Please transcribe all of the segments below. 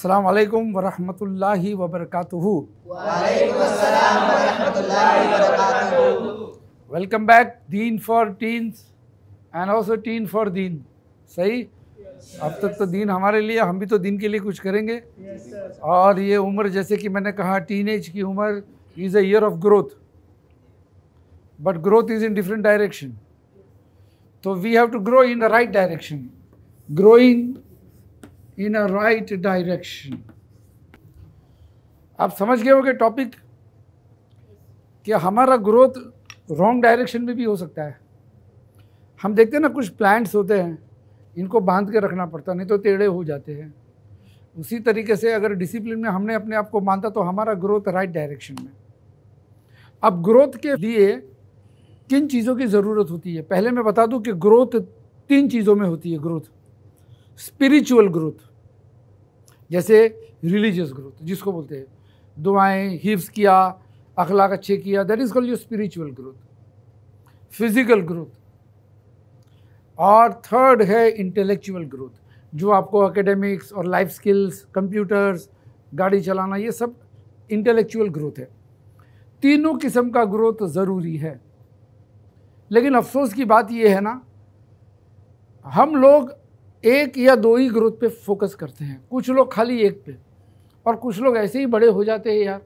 अस्सलाम वालेकुम वरहमतुल्लाहि वबरकातुहु वेलकम बैक दीन for teens and also teen for दीन सही अब तक तो दीन हमारे लिए हम भी तो दीन के लिए कुछ करेंगे और ये उम्र जैसे कि मैंने कहा टीन एज की उम्र is a year of growth but growth is in different direction तो we have to grow in the right direction growing in a right direction आप समझ गए होंगे टॉपिक कि हमारा ग्रोथ रॉन्ग डायरेक्शन में भी हो सकता है हम देखते हैं ना कुछ प्लांट्स होते हैं इनको बांध के रखना पड़ता नहीं तो टेढ़े हो जाते हैं उसी तरीके से अगर डिसिप्लिन में हमने अपने आप को बांधा तो हमारा ग्रोथ राइट डायरेक्शन में अब ग्रोथ के लिए किन चीज़ों की ज़रूरत होती है पहले मैं बता दूं कि ग्रोथ तीन चीज़ों में होती है ग्रोथ स्पिरिचुअल ग्रोथ जैसे रिलीजियस ग्रोथ जिसको बोलते हैं दुआएं हिफ्स किया अखलाक अच्छे किया that is called your spiritual growth physical growth और थर्ड है इंटेलेक्चुअल ग्रोथ जो आपको एकेडमिक्स और लाइफ स्किल्स कंप्यूटर्स गाड़ी चलाना ये सब इंटेलेक्चुअल ग्रोथ है तीनों किस्म का ग्रोथ ज़रूरी है लेकिन अफसोस की बात ये है ना हम लोग एक या दो ही ग्रोथ पे फोकस करते हैं कुछ लोग खाली एक पे और कुछ लोग ऐसे ही बड़े हो जाते हैं यार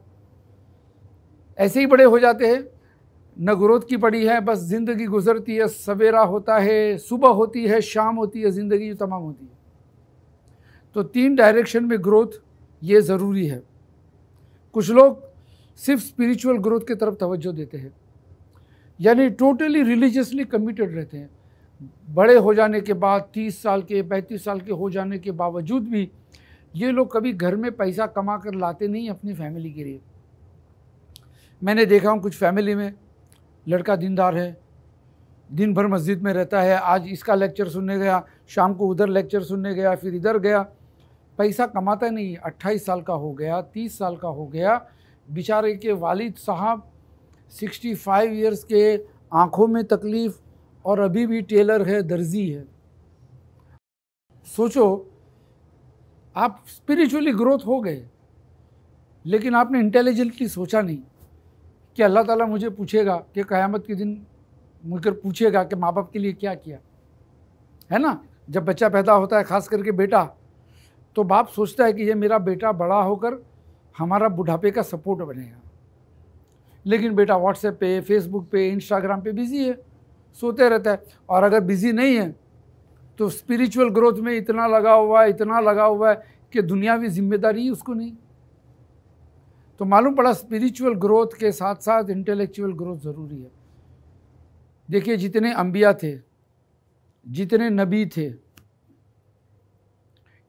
ऐसे ही बड़े हो जाते हैं न ग्रोथ की पड़ी है बस ज़िंदगी गुजरती है सवेरा होता है सुबह होती है शाम होती है ज़िंदगी तमाम होती है तो तीन डायरेक्शन में ग्रोथ ये ज़रूरी है कुछ लोग सिर्फ स्पिरिचुअल ग्रोथ की तरफ तवज्जो देते हैं यानी टोटली रिलीजियसली कमिटेड रहते हैं बड़े हो जाने के बाद तीस साल के पैंतीस साल के हो जाने के बावजूद भी ये लोग कभी घर में पैसा कमा कर लाते नहीं अपनी फैमिली के लिए मैंने देखा हूँ कुछ फैमिली में लड़का दिनदार है दिन भर मस्जिद में रहता है आज इसका लेक्चर सुनने गया शाम को उधर लेक्चर सुनने गया फिर इधर गया पैसा कमाता नहीं अट्ठाईस साल का हो गया तीस साल का हो गया बेचारे के वालिद साहब सिक्सटी फाइव ईयर्स के आँखों में तकलीफ़ और अभी भी टेलर है दर्जी है सोचो आप स्पिरिचुअली ग्रोथ हो गए लेकिन आपने इंटेलिजेंटली सोचा नहीं कि अल्लाह ताला मुझे पूछेगा कि क़यामत के दिन मुझकर पूछेगा कि माँ बाप के लिए क्या किया है ना जब बच्चा पैदा होता है ख़ास करके बेटा तो बाप सोचता है कि ये मेरा बेटा बड़ा होकर हमारा बुढ़ापे का सपोर्ट बनेगा लेकिन बेटा व्हाट्सएप पे फेसबुक पे इंस्टाग्राम पे बिज़ी है सोते रहता है और अगर बिज़ी नहीं है तो स्पिरिचुअल ग्रोथ में इतना लगा हुआ है इतना लगा हुआ है कि दुनियावी जिम्मेदारी उसको नहीं तो मालूम पड़ा स्पिरिचुअल ग्रोथ के साथ साथ इंटेलेक्चुअल ग्रोथ ज़रूरी है देखिए जितने अम्बिया थे जितने नबी थे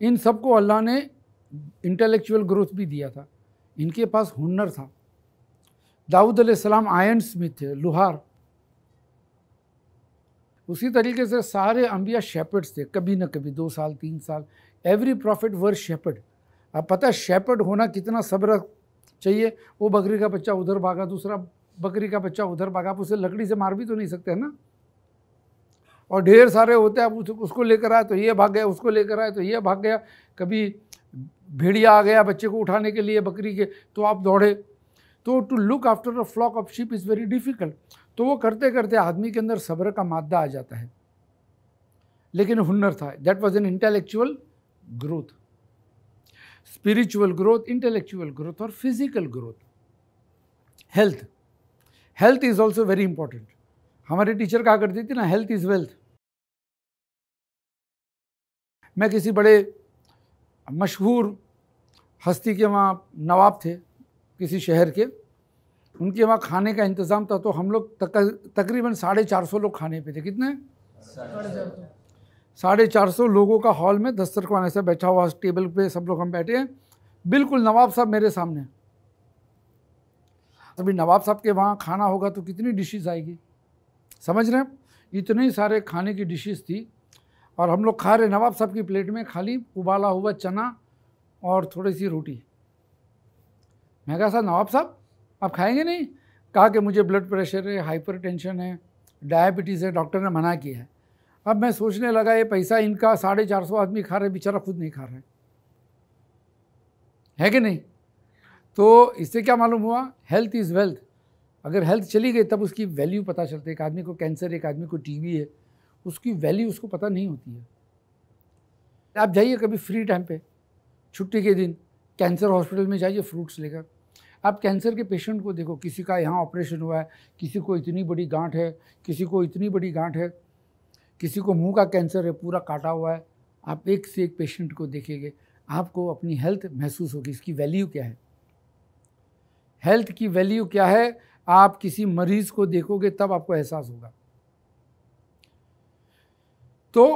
इन सबको अल्लाह ने इंटेलेक्चुअल ग्रोथ भी दिया था इनके पास हुनर था दाऊद सलाम आयन स्मिथ थे लुहार उसी तरीके से सारे अम्बिया शेपर्ड्स थे कभी ना कभी दो साल तीन साल एवरी प्रॉफिट वर शेपर्ड अब पता है शेपर्ड होना कितना सब्र चाहिए वो बकरी का बच्चा उधर भागा दूसरा बकरी का बच्चा उधर भागा आप उसे लकड़ी से मार भी तो नहीं सकते है ना और ढेर सारे होते हैं आप उसको लेकर आए तो ये भाग गया उसको लेकर आए तो ये भाग गया कभी भेड़िया आ गया बच्चे को उठाने के लिए बकरी के तो आप दौड़े तो to look after a flock of sheep is very difficult तो वो करते करते आदमी के अंदर सब्र का मादा आ जाता है लेकिन हुनर था that was an intellectual growth spiritual growth intellectual growth और physical growth health health is also very important हमारे टीचर कहा करती थी ना हेल्थ इज़ वेल्थ मैं किसी बड़े मशहूर हस्ती के वहाँ नवाब थे किसी शहर के उनके वहाँ खाने का इंतज़ाम था तो हम लोग तक, तकरीबन साढ़े चार सौ लोग खाने पे थे कितने साढ़े चार सौ लोगों का हॉल में दस्तरखान ऐसा बैठा हुआ टेबल पे सब लोग हम बैठे हैं बिल्कुल नवाब साहब मेरे सामने अभी नवाब साहब के वहाँ खाना होगा तो कितनी डिशेज़ आएगी समझ रहे हैं इतने सारे खाने की डिशेज़ थी और हम लोग खा रहे नवाब साहब की प्लेट में खाली उबाला हुआ चना और थोड़ी सी रोटी मैं कहा साहब नवाब साहब आप खाएंगे नहीं कहा कि मुझे ब्लड प्रेशर है हाइपर टेंशन है डायबिटीज़ है डॉक्टर ने मना किया है अब मैं सोचने लगा ये पैसा इनका साढ़े चार सौ आदमी खा रहे बेचारा खुद नहीं खा रहा है है कि नहीं तो इससे क्या मालूम हुआ हेल्थ इज़ वेल्थ अगर हेल्थ चली गई तब उसकी वैल्यू पता चलती है एक आदमी को कैंसर एक आदमी को टीबी है उसकी वैल्यू उसको पता नहीं होती है आप जाइए कभी फ्री टाइम पे छुट्टी के दिन कैंसर हॉस्पिटल में जाइए फ्रूट्स लेकर आप कैंसर के पेशेंट को देखो किसी का यहाँ ऑपरेशन हुआ है किसी को इतनी बड़ी गांठ है किसी को इतनी बड़ी गांठ है किसी को मुंह का कैंसर है पूरा काटा हुआ है आप एक से एक पेशेंट को देखेंगे आपको अपनी हेल्थ महसूस होगी इसकी वैल्यू क्या है हेल्थ की वैल्यू क्या है आप किसी मरीज को देखोगे तब आपको एहसास होगा तो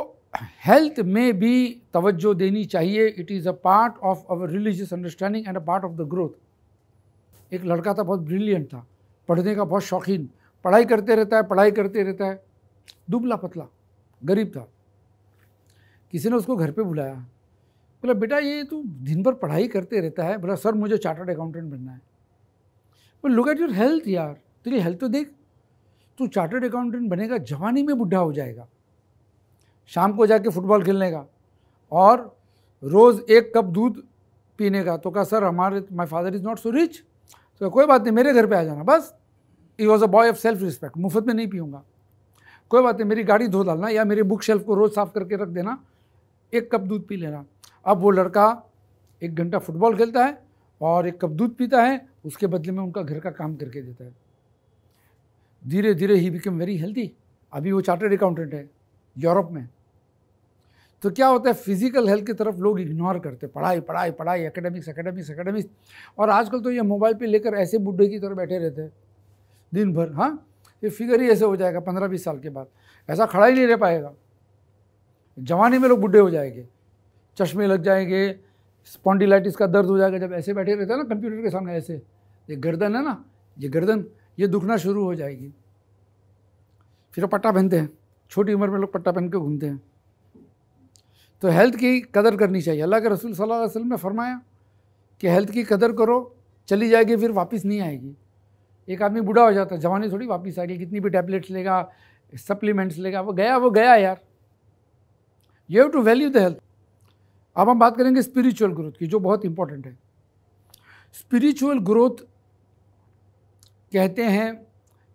हेल्थ में भी तवज्जो देनी चाहिए it is a part of our religious understanding and a part of the growth एक लड़का था बहुत ब्रिलियंट था पढ़ने का बहुत शौकीन पढ़ाई करते रहता है पढ़ाई करते रहता है दुबला पतला गरीब था किसी ने उसको घर पे बुलाया बोला बेटा ये तू दिन भर पढ़ाई करते रहता है बोला सर मुझे चार्टर्ड अकाउंटेंट बनना है बोल लुक एट योर हेल्थ यार तेरी हेल्थ तो देख तू चार्टर्ड अकाउंटेंट बनेगा जवानी में बुढ़ा हो जाएगा शाम को जाके फुटबॉल खेलने का और रोज़ एक कप दूध पीने का तो कहा सर हमारे my father is not so rich तो कोई बात नहीं मेरे घर पे आ जाना बस he was a boy of self respect मुफ्त में नहीं पीऊँगा कोई बात नहीं मेरी गाड़ी धो डालना या मेरे बुक शेल्फ को रोज़ साफ़ करके रख देना एक कप दूध पी लेना अब वो लड़का एक घंटा फुटबॉल खेलता है और एक कप दूध पीता है उसके बदले में उनका घर का काम करके देता है धीरे धीरे ही बिकम वेरी हेल्दी अभी वो चार्टर्ड अकाउंटेंट है यूरोप में तो क्या होता है फिजिकल हेल्थ की तरफ लोग इग्नोर करते पढ़ाई पढ़ाई पढ़ाई एकेडमिक्स एकेडमिक्स एकेडमिक्स और आजकल तो ये मोबाइल पे लेकर ऐसे बुढ़े की तरह बैठे रहते हैं दिन भर हाँ ये फिगर ही ऐसे हो जाएगा पंद्रह बीस साल के बाद ऐसा खड़ा ही नहीं रह पाएगा जवानी में लोग बुढ़े हो जाएंगे चश्मे लग जाएंगे स्पॉन्डिलाइटिस का दर्द हो जाएगा जब ऐसे बैठे रहते हैं ना कंप्यूटर के सामने ऐसे ये गर्दन है ना ये गर्दन ये दुखना शुरू हो जाएगी फिर पट्टा पहनते हैं छोटी उम्र में लोग पट्टा पहन के घूमते हैं तो हेल्थ की कदर करनी चाहिए अल्लाह के रसूल सल्लल्लाहु अलैहि वसल्लम ने फरमाया कि हेल्थ की कदर करो चली जाएगी फिर वापस नहीं आएगी एक आदमी बूढ़ा हो जाता है जवानी थोड़ी वापस आ गई कितनी भी टैबलेट्स लेगा सप्लीमेंट्स लेगा वो गया वो गया यार you have to value the health अब हम बात करेंगे स्पिरिचुअल ग्रोथ की जो बहुत इंपॉर्टेंट है स्पिरिचुअल ग्रोथ कहते हैं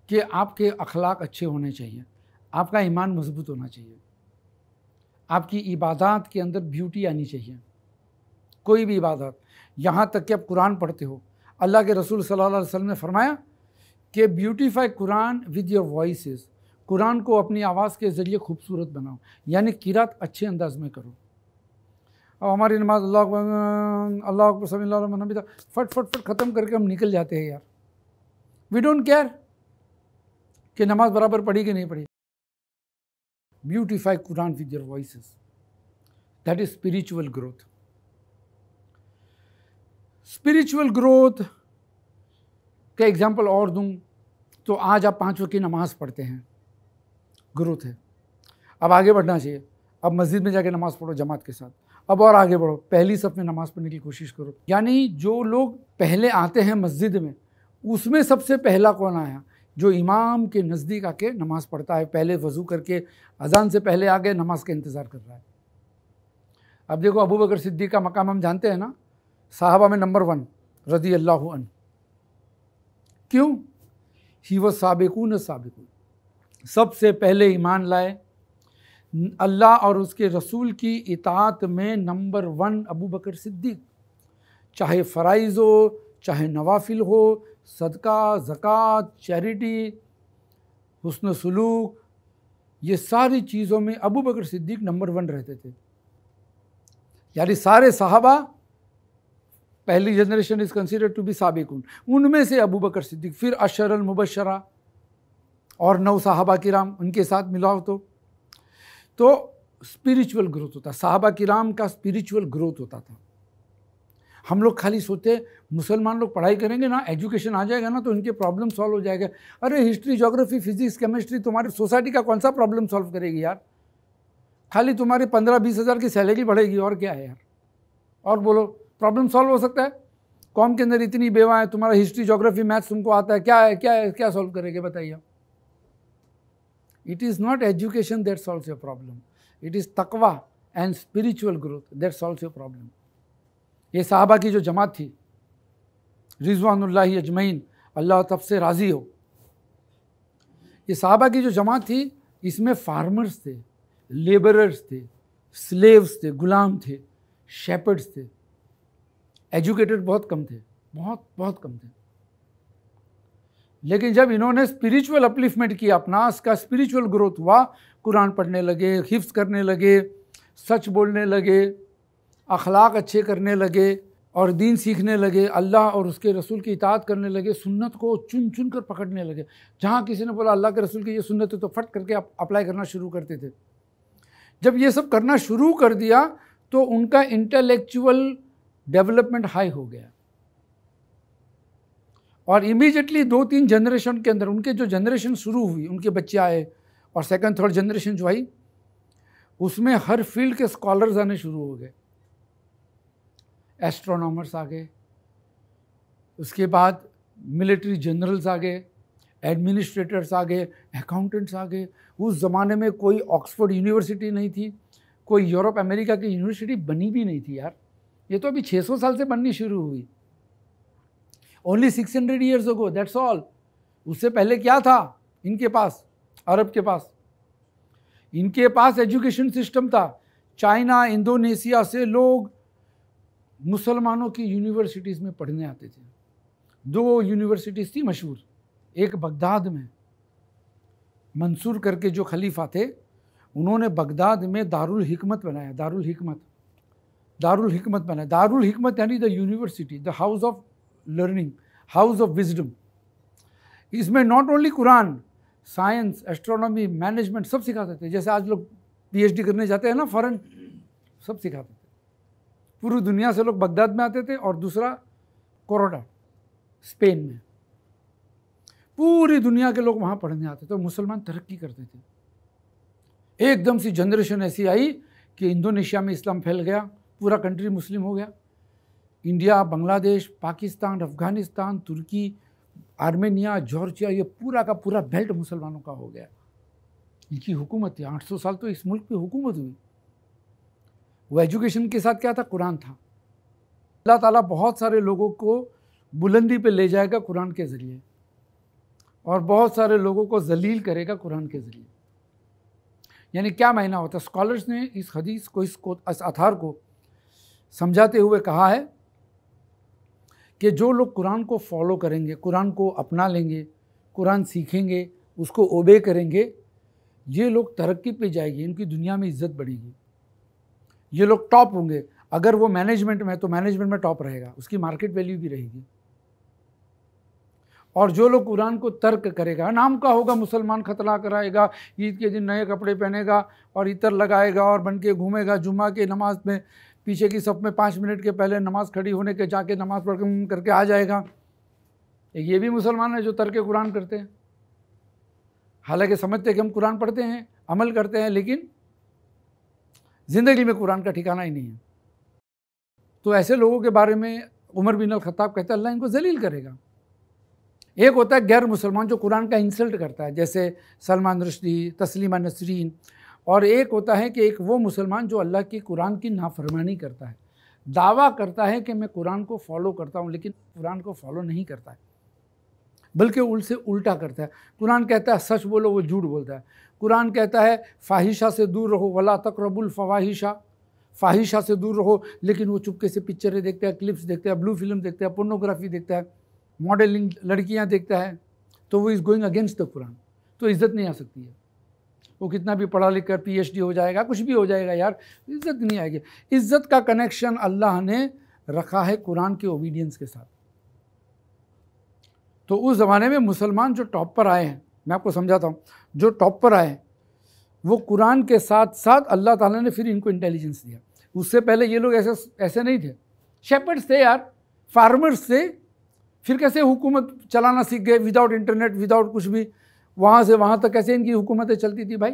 कि आपके अखलाक अच्छे होने चाहिए आपका ईमान मजबूत होना चाहिए आपकी इबादत के अंदर ब्यूटी आनी चाहिए कोई भी इबादत यहाँ तक कि आप कुरान पढ़ते हो अल्लाह के रसूल सल्लल्लाहु अलैहि वसल्लम ने फरमाया कि beautify Quran with your voice कुरान को अपनी आवाज़ के ज़रिए खूबसूरत बनाओ यानी किरात अच्छे अंदाज में करो अब हमारी नमाज अल्लाह अल्लाह फट फट फट ख़त्म करके हम निकल जाते हैं यार वी डोंट केयर कि नमाज़ बराबर पढ़ी कि नहीं पढ़ी beautify Quran with your voices. That is spiritual growth. Spiritual growth का एग्ज़ाम्पल और दूँ तो आज आप पाँच वक्त की नमाज़ पढ़ते हैं ग्रोथ है अब आगे बढ़ना चाहिए अब मस्जिद में जाके नमाज़ पढ़ो जमात के साथ अब और आगे बढ़ो पहली सब में नमाज़ पढ़ने की कोशिश करो यानी जो लोग पहले आते हैं मस्जिद में उसमें सबसे पहला कौन आया जो इमाम के नज़दीक आके नमाज़ पढ़ता है पहले वज़ू करके अजान से पहले आगे नमाज का इंतज़ार कर रहा है अब देखो अबू बकर सिद्दीक का मकाम हम जानते हैं ना साहबा में नंबर वन रदी अल्लाह अन क्यों ही वह सबकून सबकून सबसे पहले ईमान लाए अल्लाह और उसके रसूल की इतात में number one Abu Bakr Siddiq चाहे फ़राइज़ हो चाहे नवाफिल हो सदका ज़क़़त चैरिटी हसन सलूक ये सारी चीज़ों में Abu Bakr Siddiq number one रहते थे यानी सारे साहबा पहली generation is consider to be साबिकुन उनमें से अबू बकर सिद्दीक फिर अशर मुबशरा और नौ साहबा किराम उनके साथ मिलाओ तो तो स्पिरिचुअल ग्रोथ होता साहबा किराम का स्पिरिचुअल ग्रोथ होता था हम लोग खाली सोचते मुसलमान लोग पढ़ाई करेंगे ना एजुकेशन आ जाएगा ना तो इनके प्रॉब्लम सॉल्व हो जाएगा अरे हिस्ट्री जोग्राफी फिजिक्स केमिस्ट्री तुम्हारी सोसाइटी का कौन सा प्रॉब्लम सॉल्व करेगी यार खाली तुम्हारी पंद्रह बीस हज़ार की सैलरी बढ़ेगी और क्या है यार और बोलो प्रॉब्लम सॉल्व हो सकता है कॉम के अंदर इतनी बेवा है तुम्हारा हिस्ट्री जोग्राफी मैथ्स तुमको आता है क्या है क्या है क्या सॉल्व करेंगे बताइए आप is not education that solve your problem it is तकवा and spiritual growth that solve your problem ये साहबा की जो जमात थी रिजवान अजमैन अल्लाह तब से राज़ी हो ये साहबा की जो जमात थी इसमें फार्मर्स थे लेबरर्स थे स्लेव्स थे गुलाम थे शेपर्ड्स थे एजुकेटेड बहुत कम थे बहुत बहुत कम थे लेकिन जब इन्होंने स्पिरिचुअल अपलिफ्टमेंट किया अपना इसका स्पिरिचुअल ग्रोथ हुआ कुरान पढ़ने लगे हिफ्स करने लगे सच बोलने लगे अखलाक अच्छे करने लगे और दीन सीखने लगे अल्लाह और उसके रसूल की इतात करने लगे सुन्नत को चुन चुन कर पकड़ने लगे जहाँ किसी ने बोला अल्लाह के रसूल की ये सुन्नत है तो फट करके आप अप्लाई करना शुरू करते थे जब ये सब करना शुरू कर दिया तो उनका इंटेलेक्चुअल डेवलपमेंट हाई हो गया और इमीजिएटली दो तीन जनरेशन के अंदर उनके जो जनरेशन शुरू हुई उनके बच्चे आए और सेकंड थर्ड जनरेशन जो आई उसमें हर फील्ड के स्कॉलर्स आने शुरू हो गए एस्ट्रोनॉमर्स आ गए उसके बाद मिलिट्री जनरल्स आ गए एडमिनिस्ट्रेटर्स आ गए अकाउंटेंट्स आ गए उस ज़माने में कोई ऑक्सफोर्ड यूनिवर्सिटी नहीं थी कोई यूरोप अमेरिका की यूनिवर्सिटी बनी भी नहीं थी यार ये तो अभी 600 साल से बननी शुरू हुई only 600 hundred years go that's all उससे पहले क्या था इनके पास अरब के पास इनके पास एजुकेशन सिस्टम था चाइना इंडोनेशिया से लोग मुसलमानों की यूनिवर्सिटीज़ में पढ़ने आते थे दो यूनिवर्सिटीज़ थी मशहूर एक बगदाद में मंसूर करके जो खलीफा थे उन्होंने बगदाद में दारुल हिकमत बनाया दारुल हिकमत दारुल हिकमत बनाया दारुल हिकमत यानी the university the house of learning house of wisdom इसमें not only Quran science astronomy management सब सिखाते थे जैसे आज लोग पीएचडी करने जाते हैं ना फ़ौरन सब सिखाते थे पूरी दुनिया से लोग बगदाद में आते थे और दूसरा कोरोडा स्पेन में पूरी दुनिया के लोग वहाँ पढ़ने आते थे और तो मुसलमान तरक्की करते थे एकदम सी जनरेशन ऐसी आई कि इंडोनेशिया में इस्लाम फैल गया पूरा कंट्री मुस्लिम हो गया इंडिया बांग्लादेश पाकिस्तान अफगानिस्तान तुर्की आर्मेनिया जॉर्जिया ये पूरा का पूरा बेल्ट मुसलमानों का हो गया इनकी हुकूमत थी 800 साल तो इस मुल्क की हुकूमत हुई वो एजुकेशन के साथ क्या था कुरान था अल्लाह ताला बहुत सारे लोगों को बुलंदी पे ले जाएगा कुरान के ज़रिए और बहुत सारे लोगों को जलील करेगा कुरान के ज़रिए यानी क्या मायना होता है स्कॉलर्स ने इस हदीस को इसको इस अथार को समझाते हुए कहा है कि जो लोग कुरान को फॉलो करेंगे कुरान को अपना लेंगे कुरान सीखेंगे उसको ओबे करेंगे ये लोग तरक्की पे जाएगी इनकी दुनिया में इज्जत बढ़ेगी ये लोग टॉप होंगे अगर वो मैनेजमेंट में तो मैनेजमेंट में टॉप रहेगा उसकी मार्केट वैल्यू भी रहेगी और जो लोग कुरान को तर्क करेगा नाम का होगा मुसलमान खतला कराएगा ईद के दिन नए कपड़े पहनेगा और इतर लगाएगा और बन के घूमेगा जुम्मा के नमाज में पीछे की सब में पाँच मिनट के पहले नमाज खड़ी होने के जाके नमाज पढ़ करके आ जाएगा एक ये भी मुसलमान है जो तर्क कुरान करते हैं हालांकि समझते हैं कि हम कुरान पढ़ते हैं अमल करते हैं लेकिन ज़िंदगी में कुरान का ठिकाना ही नहीं है तो ऐसे लोगों के बारे में उमर बिन अल-ख़ताब कहते हैं अल्लाह इनको जलील करेगा एक होता है गैर मुसलमान जो कुरान का इंसल्ट करता है जैसे सलमान रशदी तस्लीमा नसरीन और एक होता है कि एक वो मुसलमान जो अल्लाह की कुरान की नाफरमानी करता है दावा करता है कि मैं कुरान को फॉलो करता हूँ लेकिन कुरान को फॉलो नहीं करता है बल्कि उल से उल्टा करता है कुरान कहता है सच बोलो वो झूठ बोलता है कुरान कहता है फाहिशा से दूर रहो वला तकरबुल फवाहिशा फाहिशा से दूर रहो लेकिन वो चुपके से पिक्चरें देखते हैं क्लिप्स देखते हैं ब्लू फिल्म देखते हैं पोर्नोग्राफी देखता है मॉडलिंग लड़कियाँ देखता है तो वो is going against the Quran तो इज़्ज़त नहीं आ सकती है वो कितना भी पढ़ा लिख कर पी हो जाएगा कुछ भी हो जाएगा यार इज़्ज़त नहीं आएगी इज़्ज़त का कनेक्शन अल्लाह ने रखा है कुरान के ओबीडियंस के साथ तो उस ज़माने में मुसलमान जो टॉप पर आए हैं मैं आपको समझाता हूँ जो टॉप पर आए वो कुरान के साथ साथ अल्लाह ताला ने फिर इनको इंटेलिजेंस दिया उससे पहले ये लोग ऐसे ऐसे नहीं थे शेपर्ड्स थे यार फार्मर्स थे फिर कैसे हुकूमत चलाना सीख गए विदाउट इंटरनेट विदाउट कुछ भी वहाँ से वहाँ तक कैसे इनकी हुकूमतें चलती थी भाई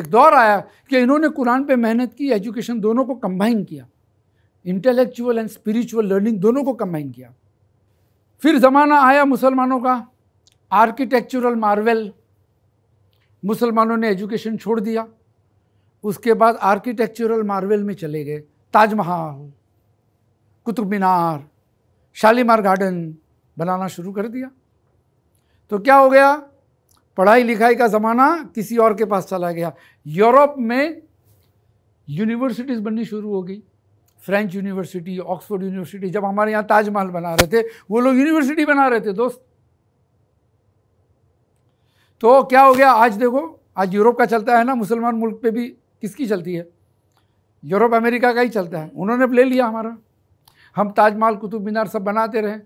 एक दौर आया कि इन्होंने कुरान पे मेहनत की एजुकेशन दोनों को कंबाइन किया इंटेलेक्चुअल एंड स्पिरिचुअल लर्निंग दोनों को कंबाइन किया फिर ज़माना आया मुसलमानों का आर्किटेक्चुरल मार्वल मुसलमानों ने एजुकेशन छोड़ दिया उसके बाद आर्किटेक्चुरल मार्वल में चले गए ताजमहल कुतुब मीनार शालीमार गार्डन बनाना शुरू कर दिया तो क्या हो गया पढ़ाई लिखाई का ज़माना किसी और के पास चला गया यूरोप में यूनिवर्सिटीज़ बननी शुरू हो गई फ्रेंच यूनिवर्सिटी ऑक्सफोर्ड यूनिवर्सिटी जब हमारे यहाँ ताजमहल बना रहे थे वो लोग यूनिवर्सिटी बना रहे थे दोस्त तो क्या हो गया आज देखो आज यूरोप का चलता है ना मुसलमान मुल्क पे भी किसकी चलती है यूरोप अमेरिका का ही चलता है उन्होंने ले लिया हमारा हम ताजमहल कुतुब मीनार सब बनाते रहे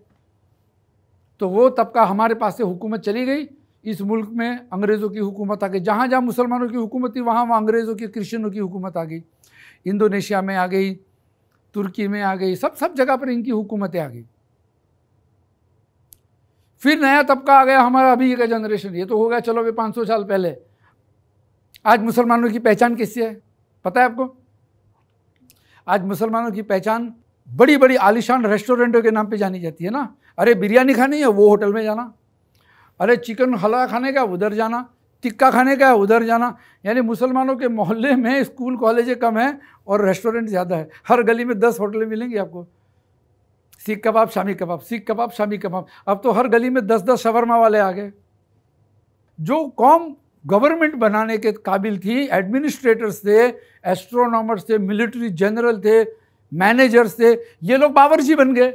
तो वो तबका हमारे पास से हुकूमत चली गई इस मुल्क में अंग्रेज़ों की हुकूमत आ गई जहाँ जहाँ मुसलमानों की हुकूमत थी वहाँ वहाँ अंग्रेज़ों की क्रिश्चनों की हुकूमत आ गई इंडोनेशिया में आ गई तुर्की में आ गई सब सब जगह पर इनकी हुकूमतें आ गई फिर नया तबका आ गया हमारा अभी का जनरेशन ये तो हो गया चलो अभी पाँच सौ साल पहले आज मुसलमानों की पहचान किससे है पता है आपको आज मुसलमानों की पहचान बड़ी बड़ी आलिशान रेस्टोरेंटों के नाम पे जानी जाती है ना अरे बिरयानी खानी है वो होटल में जाना अरे चिकन हलवा खाने का उधर जाना टिक्का खाने का उधर जाना यानी मुसलमानों के मोहल्ले में स्कूल कॉलेजें कम हैं और रेस्टोरेंट ज़्यादा है हर गली में दस होटलें मिलेंगी आपको सीख कबाब शामी कबाब सीख कबाब शामी कबाब अब तो हर गली में दस दस शवरमा वाले आ गए जो कौम गवर्नमेंट बनाने के काबिल थी एडमिनिस्ट्रेटर्स थे एस्ट्रोनॉमर्स थे मिलिट्री जनरल थे मैनेजर्स थे ये लोग बावरची बन गए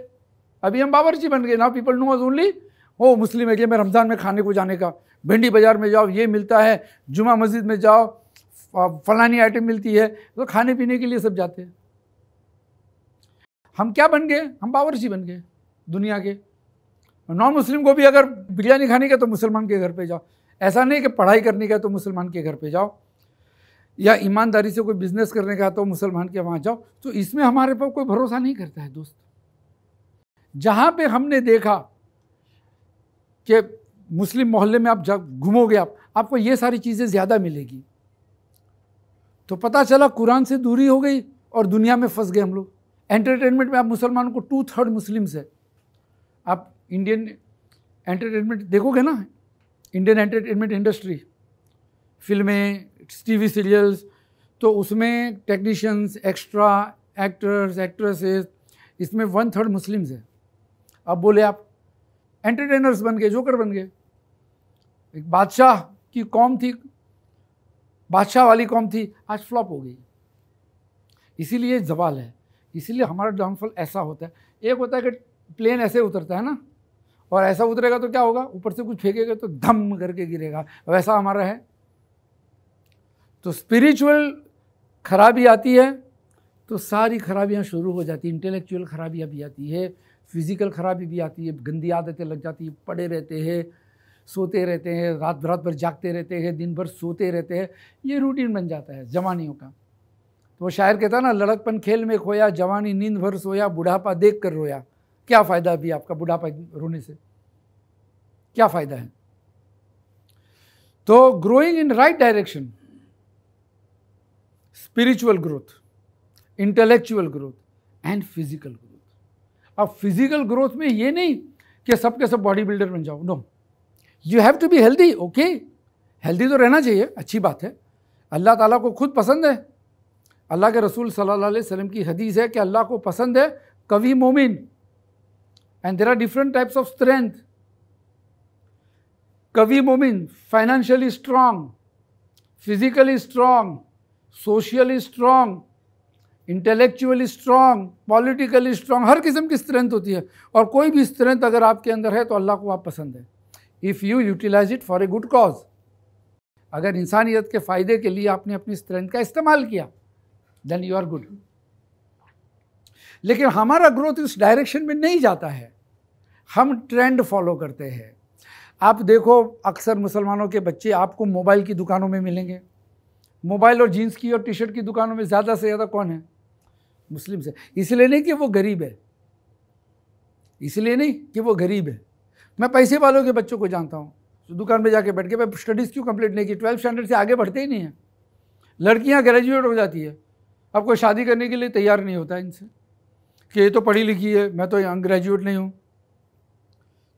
अभी हम बावर्ची बन गए ना पीपल नो नोज ओनली ओ मुस्लिम कि मैं रमज़ान में खाने को जाने का भिंडी बाज़ार में जाओ ये मिलता है जुमा मस्जिद में जाओ फलानी आइटम मिलती है तो खाने पीने के लिए सब जाते हैं हम क्या बन गए हम बावर्ची बन गए दुनिया के नॉन मुस्लिम को भी अगर बिरयानी खाने का तो मुसलमान के घर पे जाओ ऐसा नहीं कि पढ़ाई करने का तो मुसलमान के घर पे जाओ या ईमानदारी से कोई बिजनेस करने का तो मुसलमान के वहाँ जाओ तो इसमें हमारे पर कोई भरोसा नहीं करता है दोस्त जहाँ पे हमने देखा कि मुस्लिम मोहल्ले में आप जब घूमोगे आप आपको ये सारी चीज़ें ज़्यादा मिलेगी तो पता चला कुरान से दूरी हो गई और दुनिया में फंस गए हम लोग एंटरटेनमेंट में आप मुसलमानों को टू थर्ड मुस्लिम्स है आप इंडियन एंटरटेनमेंट देखोगे ना इंडियन एंटरटेनमेंट इंडस्ट्री फिल्में टीवी सीरियल्स तो उसमें टेक्नीशियंस एक्स्ट्रा एक्टर्स एक्ट्रेसेस इसमें वन थर्ड मुस्लिम्स हैं अब बोले आप एंटरटेनर्स बन गए जोकर बन गए एक बादशाह की कौम थी बादशाह वाली कौम थी आज फ्लॉप हो गई इसीलिए जवाल है इसीलिए हमारा डाउनफॉल ऐसा होता है एक होता है कि प्लेन ऐसे उतरता है ना और ऐसा उतरेगा तो क्या होगा ऊपर से कुछ फेंकेगा तो धम करके गिरेगा वैसा हमारा है तो स्पिरिचुअल खराबी आती है तो सारी खराबियाँ शुरू हो जाती हैं इंटेलेक्चुअल खराबियाँ भी आती है फिज़िकल खराबी भी आती है गंदी आदतें लग जाती है पड़े रहते हैं सोते रहते हैं रात रात भर जागते रहते हैं दिन भर सोते रहते हैं ये रूटीन बन जाता है जवानियों का तो वो शायर कहता ना लड़कपन खेल में खोया जवानी नींद भर सोया बुढ़ापा देख कर रोया क्या फ़ायदा अभी आपका बुढ़ापा रोने से क्या फ़ायदा है तो growing in right direction spiritual growth intellectual growth and physical growth अब फिजिकल ग्रोथ में ये नहीं कि सब के सब बॉडी बिल्डर बन जाओ no you have to be healthy okay healthy तो रहना चाहिए अच्छी बात है अल्लाह ताला को खुद पसंद है अल्लाह के रसूल सल्लल्लाहु अलैहि वसल्लम की हदीस है कि अल्लाह को पसंद है कवि मोमिन and there are different types of strength कवि मोमिन financially strong physically strong socially strong intellectually strong politically strong हर किस्म की स्ट्रेंथ होती है और कोई भी स्ट्रेंथ अगर आपके अंदर है तो अल्लाह को आप पसंद है if you utilize it for a good cause अगर इंसानियत के फ़ायदे के लिए आपने अपनी स्ट्रेंथ का इस्तेमाल किया देन यू आर गुड लेकिन हमारा ग्रोथ इस डायरेक्शन में नहीं जाता है हम ट्रेंड फॉलो करते हैं आप देखो अक्सर मुसलमानों के बच्चे आपको मोबाइल की दुकानों में मिलेंगे मोबाइल और जीन्स की और टी शर्ट की दुकानों में ज़्यादा से ज़्यादा कौन है मुस्लिम से इसलिए नहीं कि वो गरीब है इसलिए नहीं कि वो गरीब है मैं पैसे वालों के बच्चों को जानता हूँ तो दुकान में जाके बैठ के भाई स्टडीज़ क्यों कंप्लीट नहीं की ट्वेल्थ स्टैंडर्ड से आगे बढ़ते ही नहीं हैं लड़कियाँ ग्रेजुएट हो जाती है अब कोई शादी करने के लिए तैयार नहीं होता इनसे कि ये तो पढ़ी लिखी है मैं तो यंग ग्रेजुएट नहीं हूँ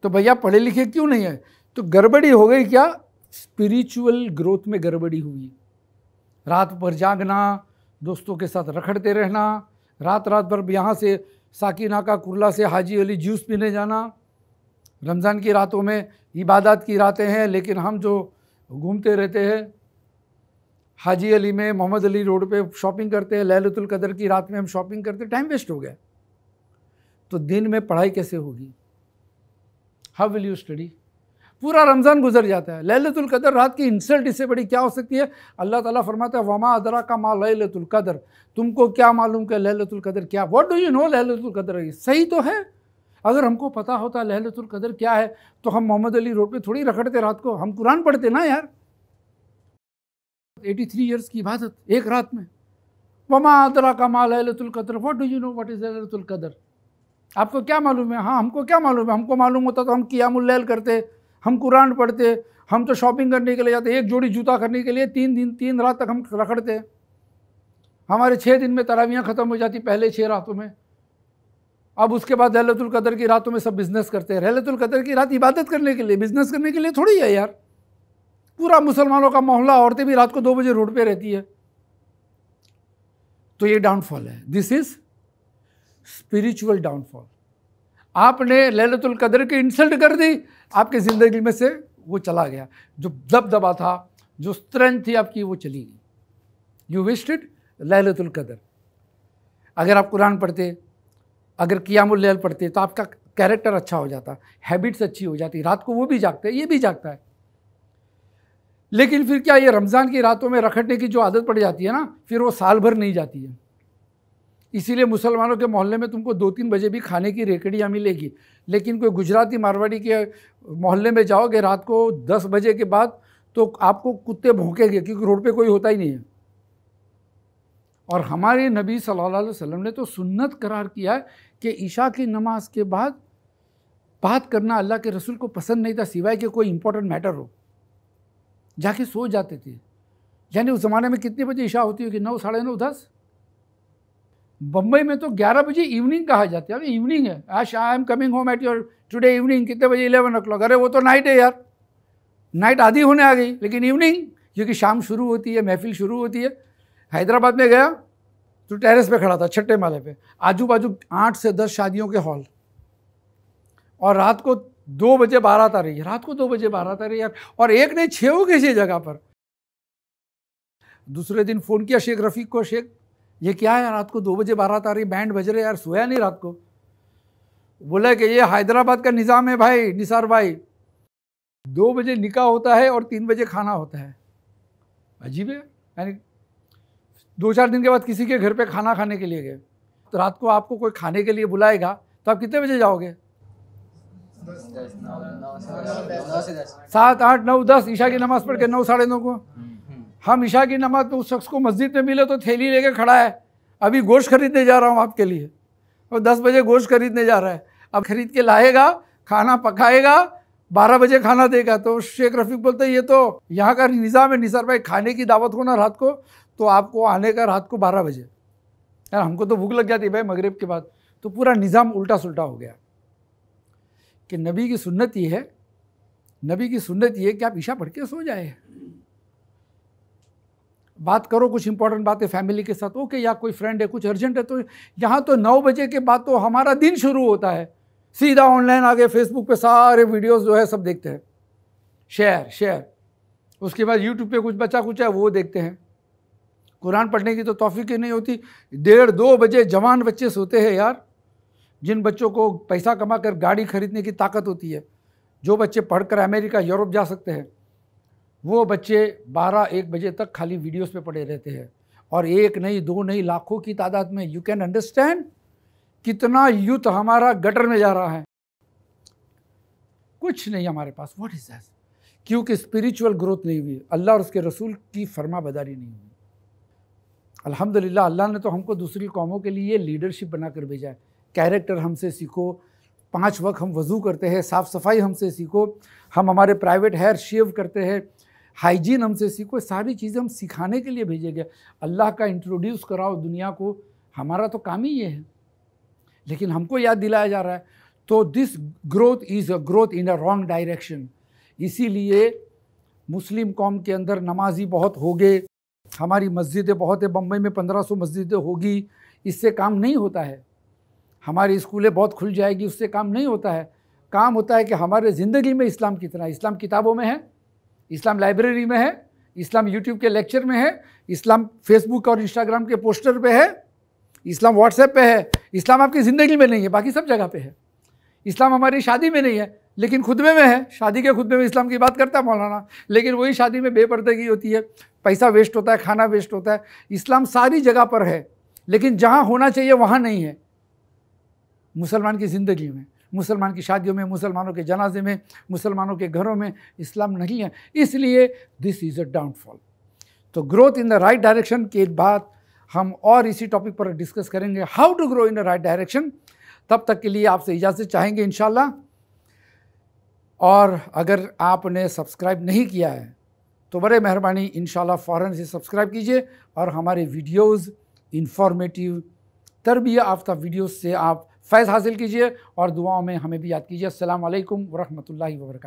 तो भैया पढ़े लिखे क्यों नहीं है तो गड़बड़ी हो गई क्या स्पिरिचुअल ग्रोथ में गड़बड़ी हुई रात भर जागना दोस्तों के साथ रखड़ते रहना रात रात भर यहाँ से साकिना का कुरला से हाजी अली जूस पीने जाना रमज़ान की रातों में इबादत की रातें हैं लेकिन हम जो घूमते रहते हैं हाजी अली में मोहम्मद अली रोड पे शॉपिंग करते हैं लहलतुल कदर की रात में हम शॉपिंग करते टाइम वेस्ट हो गया तो दिन में पढ़ाई कैसे होगी हाउ विल यू स्टडी पूरा रमज़ान गुजर जाता है लहलतुल कदर रात की इंसल्ट इससे बड़ी क्या हो सकती है अल्लाह ताला फरमाता है वमा अदरा का माँ लहलतुल कदर तुमको क्या मालूम क्या लहलतुल कदर क्या व्हाट डू यू नो लहलतुल कदर सही तो है अगर हमको पता होता लहलतुल कदर क्या है तो हम मोहम्मद अली रोड पे थोड़ी रखड़ते रात को हम कुरान पढ़ते ना यार एटी थ्री ईयर्स की इबादत एक रात में वमा अदरा का माल लतुल्कदर what do you know what is लतुल्कदर आपको क्या मालूम है हाँ हमको क्या मालूम है हमको मालूम होता तो हम कियामुल्लैल करते हम कुरान पढ़ते हम तो शॉपिंग करने के लिए जाते एक जोड़ी जूता करने के लिए तीन दिन तीन रात तक हम रखड़ते हमारे छः दिन में तरावियाँ ख़त्म हो जाती पहले छः रातों में अब उसके बाद लहलतुल्कदर की रातों में सब बिज़नेस करते हैं लहलतुल्कदर की रात इबादत करने के लिए बिज़नेस करने के लिए थोड़ी है यार पूरा मुसलमानों का मोहल्ला औरतें भी रात को दो बजे रोड पे रहती है तो ये डाउनफॉल है दिस इज स्पिरिचुअल डाउनफॉल आपने ललतुल कदर के इंसल्ट कर दी आपके ज़िंदगी में से वो चला गया जो दब दबा था जो स्ट्रेंथ थी आपकी वो चली गई यू विस्टेड ललतुल कदर अगर आप कुरान पढ़ते अगर कियामुल लहल पढ़ते तो आपका कैरेक्टर अच्छा हो जाता हैबिट्स अच्छी हो जाती रात को वो भी जागते ये भी जागता है लेकिन फिर क्या ये रमज़ान की रातों में रखटने की जो आदत पड़ जाती है ना फिर वो साल भर नहीं जाती है इसीलिए मुसलमानों के मोहल्ले में तुमको दो तीन बजे भी खाने की रेकड़ियाँ मिलेगी लेकिन कोई गुजराती मारवाड़ी के मोहल्ले में जाओगे रात को दस बजे के बाद तो आपको कुत्ते भोंकेंगे क्योंकि रोड पे कोई होता ही नहीं है और हमारे नबी सल्लल्लाहु अलैहि वसल्लम ने तो सुन्नत करार किया है कि ईशा की नमाज के बाद बात करना अल्लाह के रसूल को पसंद नहीं था सिवाय कि कोई इंपॉर्टेंट मैटर हो जाके सो जाते थे यानी उस ज़माने में कितने बजे ईशा होती होगी नौ साढ़े नौ दस बम्बई में तो ग्यारह बजे इवनिंग कहा जाता है अभी इवनिंग है आश I am coming home at your today evening कितने बजे इलेवन ओ क्लॉक अरे वो तो नाइट है यार नाइट आधी होने आ गई लेकिन इवनिंग क्योंकि शाम शुरू होती है महफिल शुरू होती है हैदराबाद में गया तो टेरेस पे खड़ा था छठे माले पे आजू बाजू आठ से दस शादियों के हॉल और रात को दो बजे बारात आ रही है रात को दो बजे बारात आ रही है और एक नहीं छः हो किसी जगह पर दूसरे दिन फ़ोन किया शेख रफ़ीक को शेख ये क्या है रात को दो बजे बारात आ रही बैंड बज रहे यार सोया नहीं रात को बोला कि ये हैदराबाद का निज़ाम है भाई निसार भाई दो बजे निकाह होता है और तीन बजे खाना होता है अजीब है यानी दो चार दिन के बाद किसी के घर पे खाना खाने के लिए गए तो रात को आपको कोई खाने के लिए बुलाएगा तो आप कितने बजे जाओगे सात आठ नौ दस ईशा की नमाज पढ़ के नौ साढ़े नौ को हम ईशा की नमाज तो उस शख्स को मस्जिद में मिले तो थैली लेके खड़ा है अभी गोश्त खरीदने जा रहा हूँ आपके लिए और दस बजे गोश्त खरीदने जा रहा है अब खरीद के लाएगा खाना पकाएगा बारह बजे खाना देगा तो शेख रफीक बोलते ये तो यहाँ का निज़ाम है निसार भाई खाने की दावत हो ना रात को तो आपको आने का रात को बारह बजे यार हमको तो भूख लग जाती है भाई मगरब के बाद तो पूरा निज़ाम उल्टा सुलटा हो गया कि नबी की सुन्नत ये है नबी की सुन्नत ये है कि आप ईशा पढ़ के सो जाए बात करो कुछ इंपॉर्टेंट बातें फैमिली के साथ ओके या कोई फ्रेंड है कुछ अर्जेंट है तो यहाँ तो नौ बजे के बाद तो हमारा दिन शुरू होता है सीधा ऑनलाइन आ गए फेसबुक पे सारे वीडियोस जो है सब देखते हैं शेयर शेयर उसके बाद यूट्यूब पे कुछ बचा कुछ है वो देखते हैं कुरान पढ़ने की तो तोफ़ी ही नहीं होती डेढ़ दो बजे जवान बच्चे सोते हैं यार जिन बच्चों को पैसा कमा कर गाड़ी खरीदने की ताकत होती है जो बच्चे पढ़कर अमेरिका यूरोप जा सकते हैं वो बच्चे बारह एक बजे तक खाली वीडियोस पे पड़े रहते हैं और एक नहीं दो नहीं लाखों की तादाद में यू कैन अंडरस्टैंड कितना यूथ हमारा गटर में जा रहा है कुछ नहीं हमारे पास वॉट इज़ दैट क्योंकि स्पिरिचुअल ग्रोथ नहीं हुई अल्लाह और उसके रसूल की फर्मा बदारी नहीं हुई अल्हम्दुलिल्लाह अल्लाह ने तो हमको दूसरी कौमों के लिए लीडरशिप बनाकर भेजा है कैरेक्टर हमसे सीखो पांच वक्त हम वज़ू करते हैं साफ़ सफाई हमसे सीखो हम हमारे प्राइवेट हेयर शेव करते हैं हाइजीन हमसे सीखो सारी चीज़ें हम सिखाने के लिए भेजे गए अल्लाह का इंट्रोड्यूस कराओ दुनिया को हमारा तो काम ही ये है लेकिन हमको याद दिलाया जा रहा है तो this growth is a growth in a wrong direction इसीलिए मुस्लिम कौम के अंदर नमाजी बहुत हो गए हमारी मस्जिदें बहुत है बम्बई में पंद्रह सौ मस्जिदें होगी इससे काम नहीं होता है हमारी स्कूलें बहुत खुल जाएगी उससे काम नहीं होता है काम होता है कि हमारे ज़िंदगी में इस्लाम कितना है इस्लाम किताबों में है इस्लाम लाइब्रेरी में है इस्लाम यूट्यूब के लेक्चर में है इस्लाम फेसबुक और इंस्टाग्राम के पोस्टर पे है इस्लाम व्हाट्सएप पे है इस्लाम आपकी ज़िंदगी में नहीं है बाकी सब जगह पे है इस्लाम हमारी शादी में नहीं है लेकिन खुतबे में है शादी के खुतबे में इस्लाम की बात करता है मौलाना लेकिन वही शादी में बेपर्दगी होती है पैसा वेस्ट होता है खाना वेस्ट होता है इस्लाम सारी जगह पर है लेकिन जहाँ होना चाहिए वहाँ नहीं है मुसलमान की ज़िंदगी में मुसलमान की शादियों में मुसलमानों के जनाजे में मुसलमानों के घरों में इस्लाम नहीं है इसलिए दिस इज़ अ डाउनफॉल तो growth in the right direction के बाद हम और इसी टॉपिक पर डिस्कस करेंगे how to grow in the right direction तब तक के लिए आपसे इजाज़त चाहेंगे इन और अगर आपने सब्सक्राइब नहीं किया है तो बड़े मेहरबानी इन फ़ौरन से सब्सक्राइब कीजिए और हमारे वीडियोज़ इन्फॉर्मेटिव तरबिया आफ्ता वीडियोस से आप फैज़ हासिल कीजिए और दुआओं में हमें भी याद कीजिए अस्सलाम अल्लाम वरहमल वर्क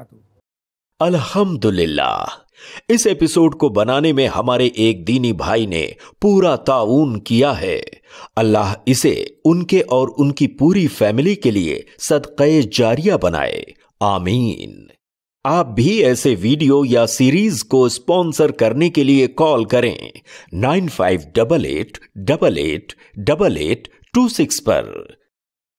अल्हम्दुलिल्लाह इस एपिसोड को बनाने में हमारे एक दीनी भाई ने पूरा ताउन किया है अल्लाह इसे उनके और उनकी पूरी फैमिली के लिए सदक़े जारिया बनाए आमीन आप भी ऐसे वीडियो या सीरीज को स्पॉन्सर करने के लिए कॉल करें nine five double eight double eight double eight two six पर